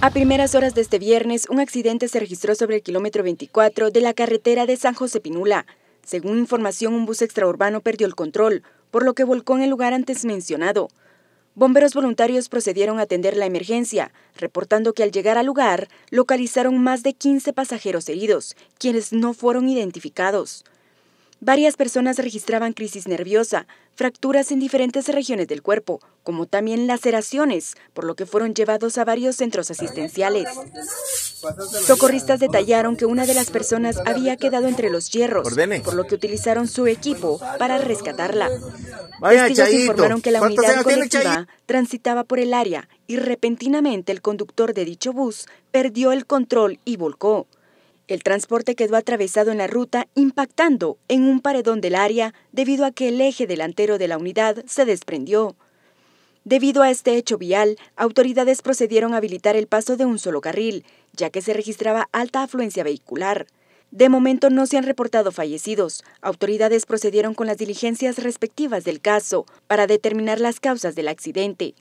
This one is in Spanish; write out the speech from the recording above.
A primeras horas de este viernes, un accidente se registró sobre el kilómetro 24 de la carretera de San José Pinula. Según información, un bus extraurbano perdió el control, por lo que volcó en el lugar antes mencionado. Bomberos voluntarios procedieron a atender la emergencia, reportando que al llegar al lugar localizaron más de 15 pasajeros heridos, quienes no fueron identificados. Varias personas registraban crisis nerviosa, fracturas en diferentes regiones del cuerpo, como también laceraciones, por lo que fueron llevados a varios centros asistenciales. Socorristas detallaron que una de las personas había quedado entre los hierros, por lo que utilizaron su equipo para rescatarla. Testigos informaron que la unidad colectiva transitaba por el área y repentinamente el conductor de dicho bus perdió el control y volcó. El transporte quedó atravesado en la ruta, impactando en un paredón del área debido a que el eje delantero de la unidad se desprendió. Debido a este hecho vial, autoridades procedieron a habilitar el paso de un solo carril, ya que se registraba alta afluencia vehicular. De momento no se han reportado fallecidos. Autoridades procedieron con las diligencias respectivas del caso para determinar las causas del accidente.